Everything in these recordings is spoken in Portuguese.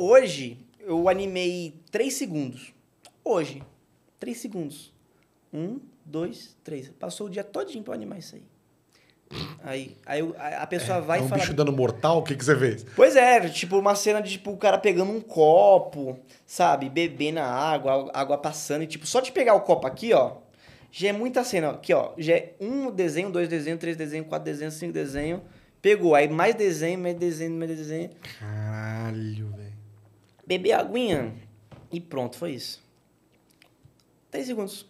hoje eu animei 3 segundos. Hoje, 3 segundos. Um, dois, três. Passou o dia todinho pra eu animar isso aí. Aí, aí a pessoa é, vai é um e fala. bicho dando mortal, o que, que você vê? Pois é, tipo, uma cena de tipo, o cara pegando um copo, sabe? Bebendo a água, água passando, e tipo, só de pegar o copo aqui, ó. Já é muita cena. Aqui, ó. Já é um desenho, dois desenhos, três desenhos, quatro desenhos, cinco desenhos. Pegou. Aí mais desenho, mais desenho, mais desenho. Caralho, velho beber aguinha e pronto, foi isso. 10 segundos.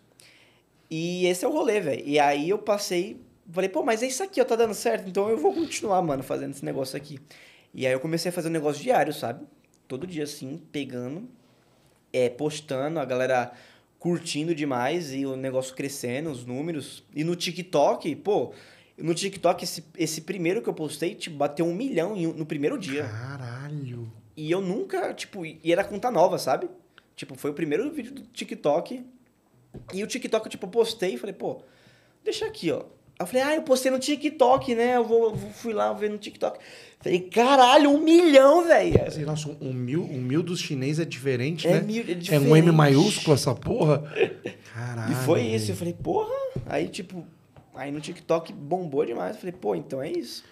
E esse é o rolê, velho. E aí eu passei, falei, pô, mas é isso aqui, ó, tá dando certo, então eu vou continuar, mano, fazendo esse negócio aqui. E aí eu comecei a fazer um negócio diário, sabe? Todo dia assim, pegando, é, postando, a galera curtindo demais e o negócio crescendo, os números. E no TikTok, pô, no TikTok, esse, esse primeiro que eu postei, tipo, bateu um milhão no primeiro dia. Caraca e eu nunca, tipo, e era conta nova, sabe? Tipo, foi o primeiro vídeo do TikTok. E o TikTok, tipo, eu, tipo, postei e falei, pô, deixa aqui, ó. Eu falei, ah, eu postei no TikTok, né? Eu vou, fui lá ver no TikTok. Falei, caralho, um milhão, velho. Nossa, um mil, um mil dos chineses é diferente, é né? Mil, é, diferente. é um M maiúsculo essa porra. Caralho. E foi isso. Eu falei, porra. Aí, tipo, aí no TikTok bombou demais. Eu falei, pô, então é isso.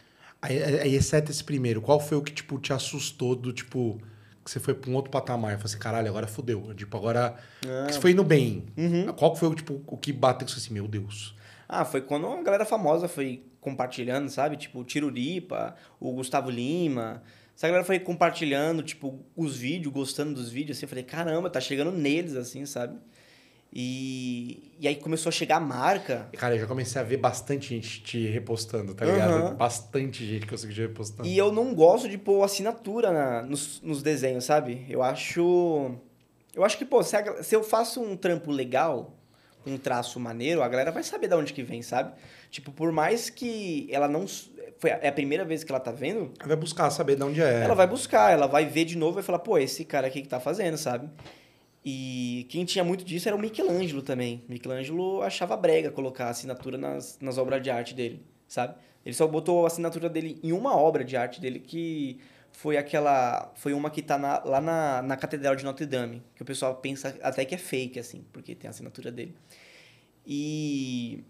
Aí, exceto esse primeiro, qual foi o que, tipo, te assustou do, tipo, que você foi pra um outro patamar? e falou assim, caralho, agora fodeu. Tipo, agora... É. que Você foi indo bem. Uhum. Qual foi, tipo, o que bateu que você assim, meu Deus? Ah, foi quando a galera famosa foi compartilhando, sabe? Tipo, o Tiruripa, o Gustavo Lima... Essa galera foi compartilhando, tipo, os vídeos, gostando dos vídeos, assim. Eu falei, caramba, tá chegando neles, assim, sabe? E, e aí começou a chegar a marca. Cara, eu já comecei a ver bastante gente te repostando, tá ligado? Bastante gente que eu segui repostando. E eu não gosto de pôr assinatura na, nos, nos desenhos, sabe? Eu acho. Eu acho que, pô, se, a, se eu faço um trampo legal, um traço maneiro, a galera vai saber de onde que vem, sabe? Tipo, por mais que ela não. Foi a, é a primeira vez que ela tá vendo. Ela vai buscar saber de onde é. Ela vai buscar, ela vai ver de novo e vai falar, pô, esse cara aqui que tá fazendo, sabe? E quem tinha muito disso era o Michelangelo também. Michelangelo achava brega colocar a assinatura nas, nas obras de arte dele, sabe? Ele só botou a assinatura dele em uma obra de arte dele que foi aquela. Foi uma que tá na, lá na, na Catedral de Notre Dame, que o pessoal pensa até que é fake, assim, porque tem a assinatura dele. E.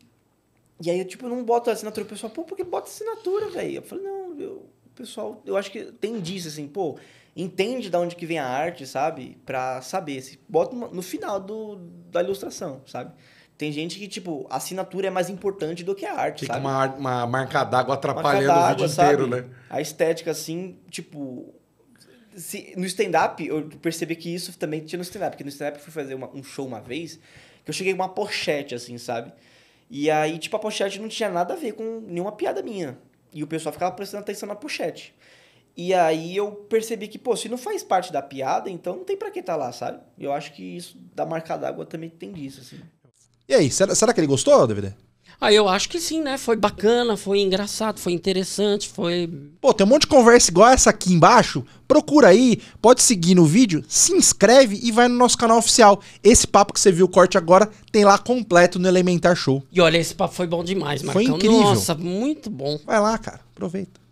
E aí, eu, tipo, não boto a assinatura. O pessoal, pô, por que bota assinatura, velho? Eu falei, não, eu pessoal, eu acho que tem disso, assim, pô, entende de onde que vem a arte, sabe? Pra saber. Se bota no final do, da ilustração, sabe? Tem gente que, tipo, a assinatura é mais importante do que a arte, Fica sabe? Uma, uma marca d'água atrapalhando marca o vídeo sabe? inteiro, né? A estética, assim, tipo... Se, no stand-up, eu percebi que isso também tinha no stand-up. Porque no stand-up eu fui fazer uma, um show uma vez, que eu cheguei com uma pochete, assim, sabe? E aí, tipo, a pochete não tinha nada a ver com nenhuma piada minha. E o pessoal ficava prestando atenção na pochete. E aí eu percebi que, pô, se não faz parte da piada, então não tem pra que tá lá, sabe? Eu acho que isso da marca d'água também tem disso, assim. E aí, será, será que ele gostou, dvd ah, eu acho que sim, né? Foi bacana, foi engraçado, foi interessante, foi. Pô, tem um monte de conversa igual essa aqui embaixo. Procura aí, pode seguir no vídeo, se inscreve e vai no nosso canal oficial. Esse papo que você viu o corte agora tem lá completo no Elementar Show. E olha, esse papo foi bom demais, Marcão. Foi incrível. Nossa, muito bom. Vai lá, cara. Aproveita.